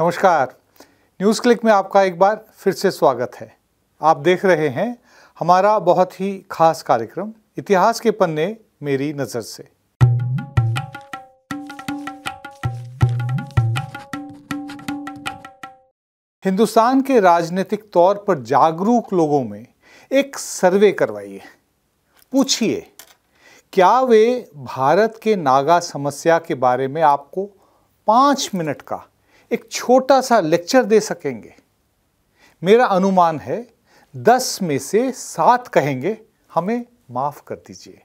नमस्कार news click में आपका एक बार फिर से स्वागत है आप देख रहे हैं हमारा बहुत ही खास कार्यक्रम इतिहास के पन्ने मेरी नज़र से हिंदुस्तान के राजनीतिक तौर पर जागरूक लोगों में एक सर्वे करवाइए पूछिए क्या वे भारत के नागा समस्या के बारे में आपको पाँच मिनट का एक छोटा सा लेक्चर दे सकेंगे मेरा अनुमान है दस में से सात कहेंगे हमें माफ़ कर दीजिए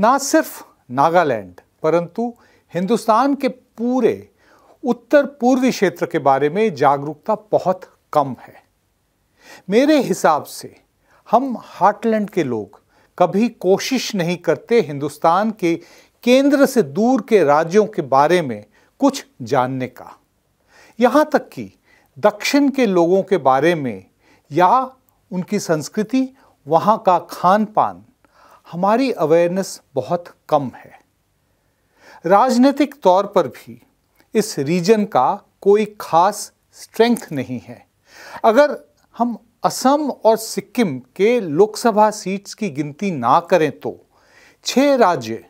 ना सिर्फ नागालैंड परंतु हिंदुस्तान के पूरे उत्तर पूर्वी क्षेत्र के बारे में जागरूकता बहुत कम है मेरे हिसाब से हम हार्टलैंड के लोग कभी कोशिश नहीं करते हिंदुस्तान के केंद्र से दूर के राज्यों के बारे में कुछ जानने का यहाँ तक कि दक्षिण के लोगों के बारे में या उनकी संस्कृति वहाँ का खान पान हमारी अवेयरनेस बहुत कम है राजनीतिक तौर पर भी इस रीजन का कोई खास स्ट्रेंथ नहीं है अगर हम असम और सिक्किम के लोकसभा सीट्स की गिनती ना करें तो छः राज्य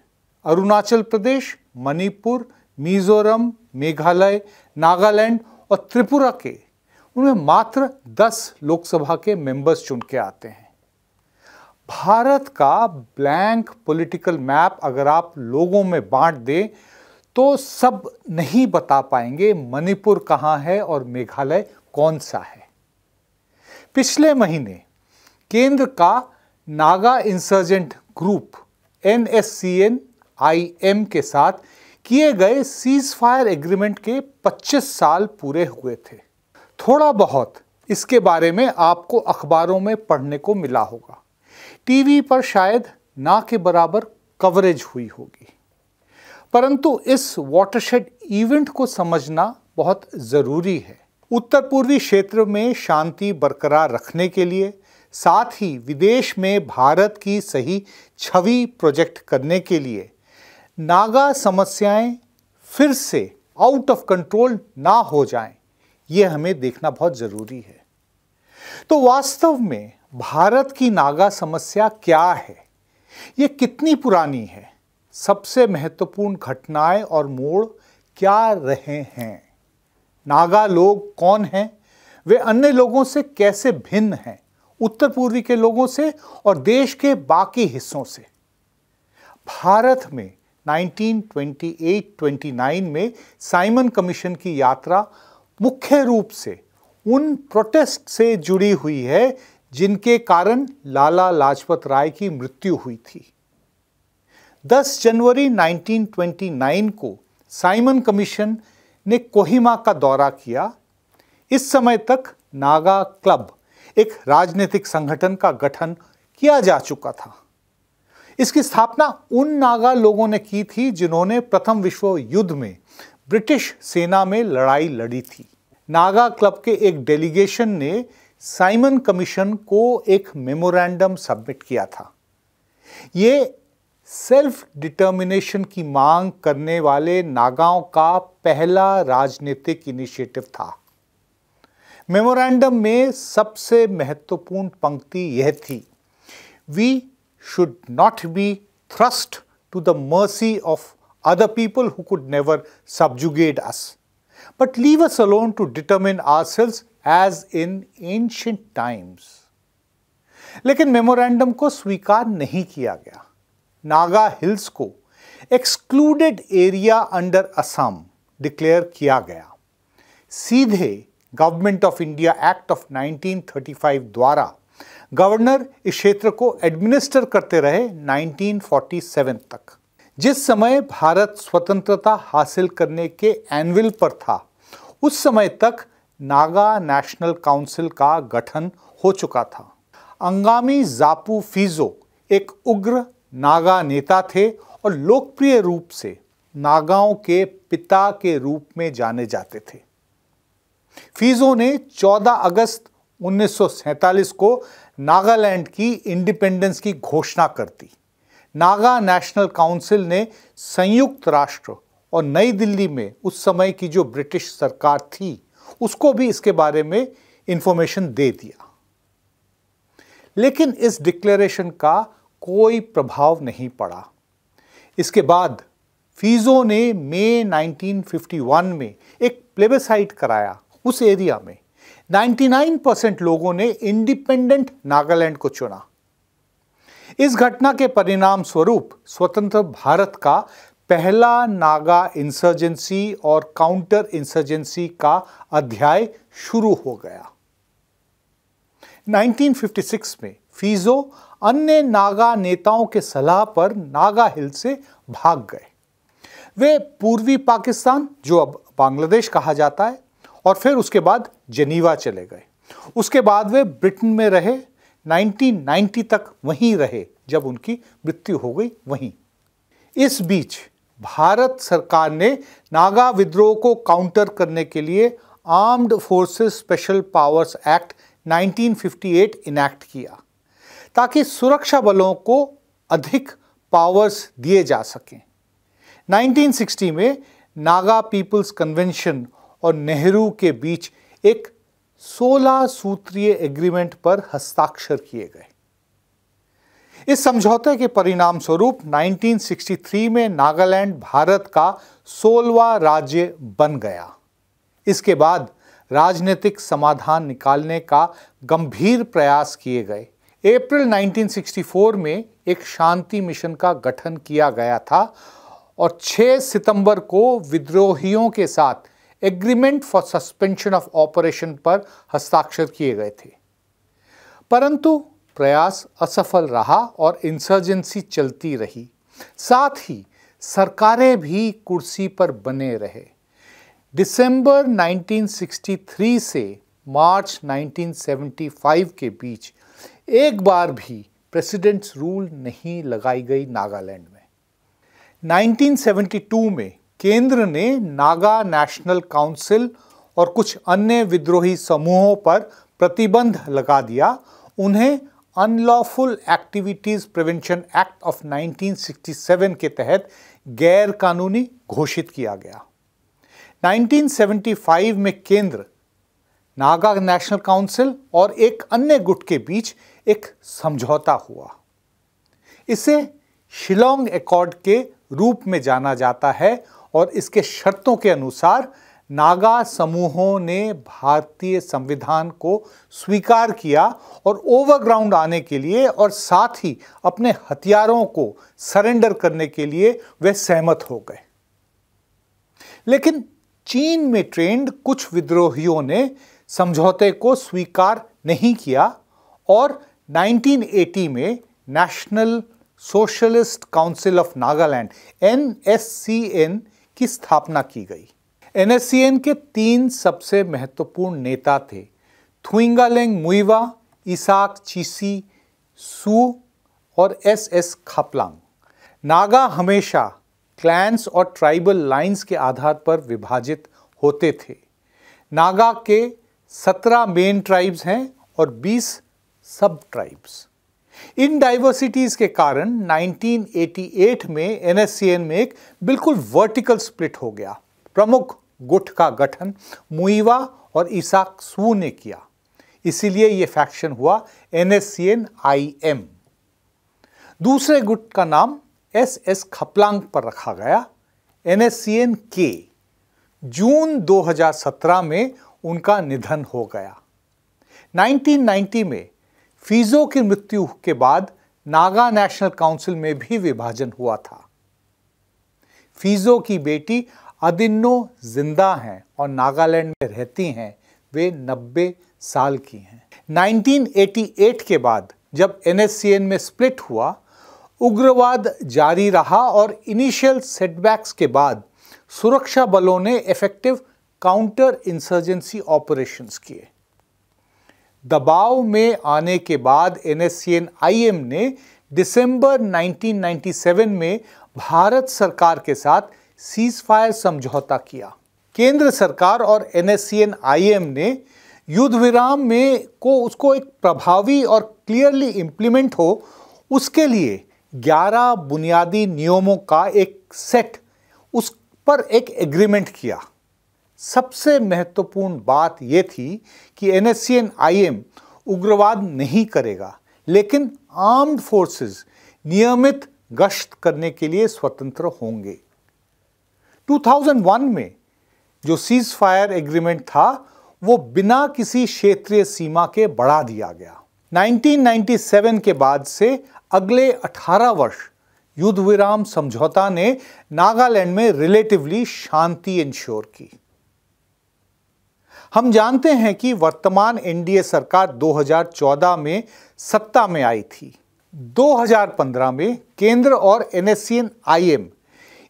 अरुणाचल प्रदेश मणिपुर मिजोरम मेघालय नागालैंड और त्रिपुरा के उनमें मात्र 10 लोकसभा के मेंबर्स चुन के आते हैं भारत का ब्लैंक पॉलिटिकल मैप अगर आप लोगों में बांट दें तो सब नहीं बता पाएंगे मणिपुर कहाँ है और मेघालय कौन सा है पिछले महीने केंद्र का Naga insurgent group N S C N I M के साथ किए गए सीज फायर एग्रीमेंट के 25 साल पूरे हुए थे थोड़ा बहुत इसके बारे में आपको अखबारों में पढ़ने को मिला होगा टीवी पर शायद ना के बराबर कवरेज हुई होगी परंतु इस वाटरशेड इवेंट को समझना बहुत ज़रूरी है उत्तर पूर्वी क्षेत्र में शांति बरकरार रखने के लिए साथ ही विदेश में भारत की सही छवि प्रोजेक्ट करने के लिए नागा समस्याएं फिर से आउट ऑफ कंट्रोल ना हो जाएं ये हमें देखना बहुत ज़रूरी है तो वास्तव में भारत की नागा समस्या क्या है ये कितनी पुरानी है सबसे महत्वपूर्ण घटनाएं और मोड़ क्या रहे हैं नागा लोग कौन हैं वे अन्य लोगों से कैसे भिन्न हैं उत्तर पूर्वी के लोगों से और देश के बाकी हिस्सों से भारत में 1928-29 में साइमन कमीशन की यात्रा मुख्य रूप से उन प्रोटेस्ट से जुड़ी हुई है जिनके कारण लाला लाजपत राय की मृत्यु हुई थी 10 जनवरी 1929 को साइमन कमीशन ने कोहिमा का दौरा किया इस समय तक नागा क्लब एक राजनीतिक संगठन का गठन किया जा चुका था इसकी स्थापना उन नागा लोगों ने की थी जिन्होंने प्रथम विश्व युद्ध में ब्रिटिश सेना में लड़ाई लड़ी थी नागा क्लब के एक डेलीगेशन ने साइमन कमीशन को एक मेमोरेंडम सबमिट किया था ये सेल्फ डिटर्मिनेशन की मांग करने वाले नागाओं का पहला राजनीतिक इनिशिएटिव था मेमोरेंडम में सबसे महत्वपूर्ण पंक्ति यह थी we should not be thrust to the mercy of other people who could never subjugate us, but leave us alone to determine ourselves as in ancient times. लेकिन मेमोरेंडम को स्वीकार नहीं किया गया नागा हिल्स को excluded area under Assam declared किया गया सीधे government of India act of 1935 द्वारा गवर्नर इस क्षेत्र को एडमिनिस्टर करते रहे 1947 तक जिस समय भारत स्वतंत्रता हासिल करने के एनविल पर था उस समय तक नागा नेशनल काउंसिल का गठन हो चुका था अंगामी जापू फीजो एक उग्र नागा नेता थे और लोकप्रिय रूप से नागाओं के पिता के रूप में जाने जाते थे फीजो ने 14 अगस्त 1947 को नागालैंड की इंडिपेंडेंस की घोषणा कर दी नागा नेशनल काउंसिल ने संयुक्त राष्ट्र और नई दिल्ली में उस समय की जो ब्रिटिश सरकार थी उसको भी इसके बारे में इंफॉर्मेशन दे दिया लेकिन इस डिक्लेरेशन का कोई प्रभाव नहीं पड़ा इसके बाद फीजो ने मई 1951 में एक प्लेबेसाइट कराया उस एरिया में 99 परसेंट लोगों ने इंडिपेंडेंट नागालैंड को चुना इस घटना के परिणाम स्वरूप स्वतंत्र भारत का पहला नागा इंसर्जेंसी और काउंटर इंसर्जेंसी का अध्याय शुरू हो गया 1956 में फीजो अन्य नागा नेताओं के सलाह पर नागा हिल से भाग गए वे पूर्वी पाकिस्तान जो अब बांग्लादेश कहा जाता है और फिर उसके बाद जेनीवा चले गए उसके बाद वे ब्रिटेन में रहे 1990 तक वहीं रहे जब उनकी मृत्यु हो गई वहीं इस बीच भारत सरकार ने नागा विद्रोह को काउंटर करने के लिए armed forces special powers act 1958 enact किया ताकि सुरक्षा बलों को अधिक पावर्स दिए जा सकें 1960 में नागा पीपल्स कन्वेंशन और नेहरू के बीच एक 16 सूत्रीय एग्रीमेंट पर हस्ताक्षर किए गए इस समझौते के परिणाम स्वरूप 1963 में नागालैंड भारत का सोलवा राज्य बन गया इसके बाद राजनीतिक समाधान निकालने का गंभीर प्रयास किए गए अप्रैल 1964 में एक शांति मिशन का गठन किया गया था और 6 सितंबर को विद्रोहियों के साथ agreement for suspension of operation पर हस्ताक्षर किए गए थे परंतु प्रयास असफल रहा और इंसर्जेंसी चलती रही साथ ही सरकारें भी कुर्सी पर बने रहे दिसंबर 1963 से मार्च 1975 के बीच एक बार भी प्रेसिडेंट्स रूल नहीं लगाई गई नागालैंड में 1972 में केंद्र ने नागा नेशनल काउंसिल और कुछ अन्य विद्रोही समूहों पर प्रतिबंध लगा दिया उन्हें unlawful activities prevention act of 1967 के तहत गैर कानूनी घोषित किया गया 1975 में केंद्र नागा नेशनल काउंसिल और एक अन्य गुट के बीच एक समझौता हुआ इसे शिलोंग एकॉर्ड के रूप में जाना जाता है और इसके शर्तों के अनुसार नागा समूहों ने भारतीय संविधान को स्वीकार किया और ओवरग्राउंड आने के लिए और साथ ही अपने हथियारों को सरेंडर करने के लिए वे सहमत हो गए लेकिन चीन में ट्रेंड कुछ विद्रोहियों ने समझौते को स्वीकार नहीं किया और 1980 में national socialist council of Nagaland N S C N की स्थापना की गई एनएससीएन के तीन सबसे महत्वपूर्ण नेता थे थुइंगालेंग मुइवा इसाक चीसी सु और एस एस खापलांग नागा हमेशा क्लैंस और ट्राइबल लाइंस के आधार पर विभाजित होते थे नागा के सत्रह मेन ट्राइब्स हैं और बीस सब ट्राइब्स इन डाइवर्सिटीज़ के कारण 1988 में एनएससीएन में एक बिल्कुल वर्टिकल स्प्लिट हो गया प्रमुख गुट का गठन मुइवा और ईसाक सू ने किया इसीलिए ये फैक्शन हुआ एन एस आई एम दूसरे गुट का नाम एस एस खपलांग पर रखा गया एन एस सी एन के जून 2017 में उनका निधन हो गया 1990 में फीजो की मृत्यु के बाद नागा नेशनल काउंसिल में भी विभाजन हुआ था फीजो की बेटी अदिन्नो जिंदा हैं और नागालैंड में रहती हैं वे 90 साल की हैं 1988 के बाद जब एन में स्प्लिट हुआ उग्रवाद जारी रहा और इनिशियल सेटबैक्स के बाद सुरक्षा बलों ने इफेक्टिव काउंटर इंसर्जेंसी ऑपरेशंस किए दबाव में आने के बाद N S C N I M ने दिसंबर 1997 में भारत सरकार के साथ सीज फायर समझौता किया केंद्र सरकार और N S C N I M ने युद्ध विराम में को उसको एक प्रभावी और क्लियरली इम्प्लीमेंट हो उसके लिए 11 बुनियादी नियमों का एक सेट उस पर एक एग्रीमेंट किया सबसे महत्वपूर्ण बात यह थी कि एन एस उग्रवाद नहीं करेगा लेकिन आर्म्ड फोर्सेस नियमित गश्त करने के लिए स्वतंत्र होंगे 2001 में जो सीज फायर एग्रीमेंट था वो बिना किसी क्षेत्रीय सीमा के बढ़ा दिया गया 1997 के बाद से अगले 18 वर्ष युद्ध विराम समझौता ने नागालैंड में रिलेटिवली शांति इंश्योर की हम जानते हैं कि वर्तमान एनडीए सरकार 2014 में सत्ता में आई थी 2015 में केंद्र और एनएससीएन आईएम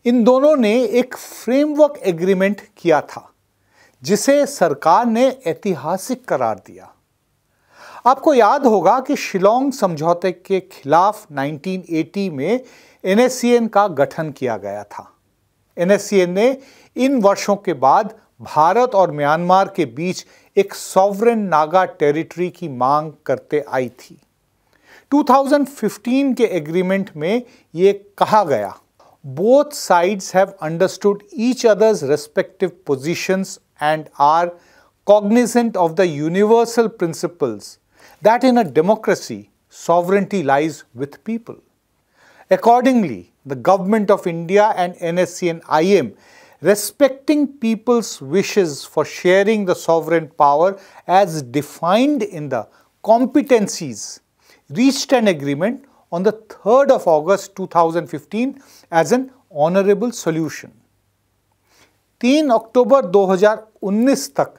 इन दोनों ने एक फ्रेमवर्क एग्रीमेंट किया था जिसे सरकार ने ऐतिहासिक करार दिया आपको याद होगा कि शिलोंग समझौते के खिलाफ 1980 में एनएससीएन का गठन किया गया था एनएससीएन ने इन वर्षों के बाद भारत और म्यांमार के बीच एक सॉवरन नागा टेरिटरी की मांग करते आई थी 2015 के एग्रीमेंट में ये कहा गया both sides have understood each other's respective positions and are cognizant of the universal principles that in a democracy sovereignty lies with people accordingly the government of India and N S C N I M respecting people's wishes for sharing the sovereign power as defined in the competencies, reached an agreement on the 3rd of August 2015 as an honorable solution. 3 October 2019 तक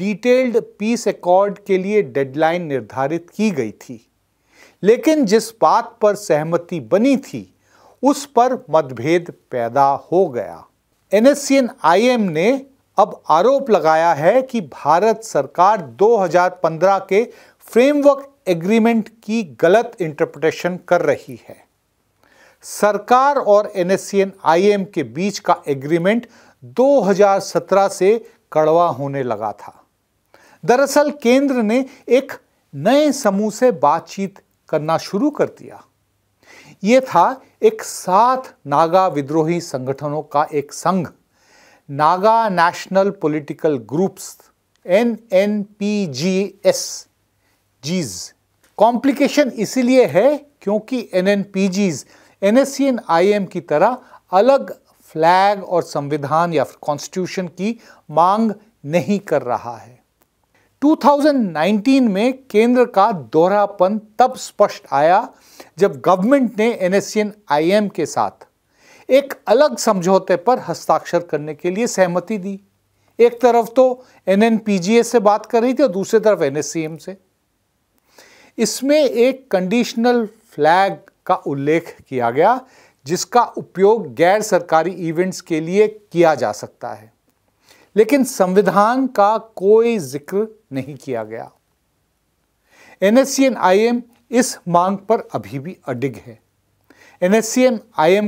detailed peace accord के लिए deadline निर्धारित की गई थी लेकिन जिस बात पर सहमति बनी थी उस पर मतभेद पैदा हो एन एस ने अब आरोप लगाया है कि भारत सरकार 2015 के फ्रेमवर्क एग्रीमेंट की गलत इंटरप्रिटेशन कर रही है सरकार और एस के बीच का एग्रीमेंट 2017 से कड़वा होने लगा था दरअसल केंद्र ने एक नए समूह से बातचीत करना शुरू कर दिया ये था एक सात नागा विद्रोही संगठनों का एक संघ Naga national political groups N N P G S Gs complication इसीलिए है क्योंकि N N P Gs N S C N I M की तरह अलग फ्लैग और संविधान या कॉन्स्टिट्यूशन की मांग नहीं कर रहा है 2019 में केंद्र का दोहरापन तब स्पष्ट आया जब गवर्नमेंट ने एन एस के साथ एक अलग समझौते पर हस्ताक्षर करने के लिए सहमति दी एक तरफ तो एन से बात कर रही थी और दूसरी तरफ एन से इसमें एक कंडीशनल फ्लैग का उल्लेख किया गया जिसका उपयोग गैर सरकारी इवेंट्स के लिए किया जा सकता है लेकिन संविधान का कोई जिक्र नहीं किया गया एन एस इस मांग पर अभी भी अडिग है एन एस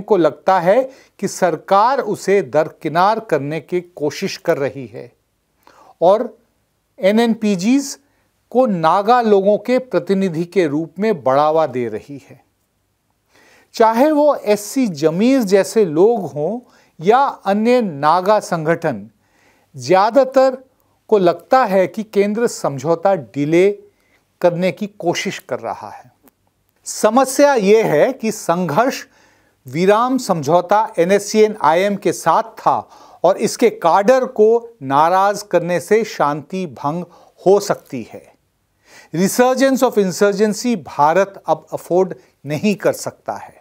को लगता है कि सरकार उसे दरकिनार करने की कोशिश कर रही है और एन को नागा लोगों के प्रतिनिधि के रूप में बढ़ावा दे रही है चाहे वो एससी जमीर जैसे लोग हों या अन्य नागा संगठन ज़्यादातर को लगता है कि केंद्र समझौता डिले करने की कोशिश कर रहा है समस्या ये है कि संघर्ष विराम समझौता एन एस के साथ था और इसके कार्डर को नाराज करने से शांति भंग हो सकती है रिसर्जेंस ऑफ इंसर्जेंसी भारत अब अफोर्ड नहीं कर सकता है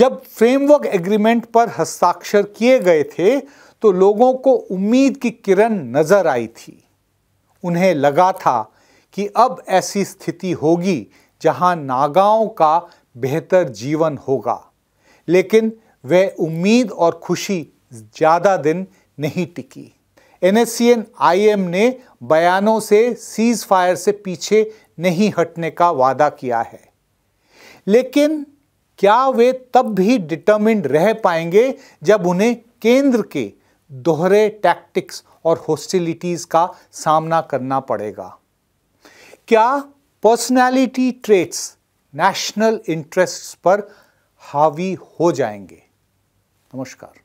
जब फ्रेमवर्क एग्रीमेंट पर हस्ताक्षर किए गए थे तो लोगों को उम्मीद की किरण नजर आई थी उन्हें लगा था कि अब ऐसी स्थिति होगी जहां नागाओं का बेहतर जीवन होगा लेकिन वह उम्मीद और खुशी ज़्यादा दिन नहीं टिकी एन एम ने बयानों से सीज फायर से पीछे नहीं हटने का वादा किया है लेकिन क्या वे तब भी डिटर्मिंड रह पाएंगे जब उन्हें केंद्र के दोहरे टैक्टिक्स और हॉस्टिलिटीज़ का सामना करना पड़ेगा क्या पर्सनालिटी ट्रेट्स नेशनल इंटरेस्ट्स पर हावी हो जाएंगे नमस्कार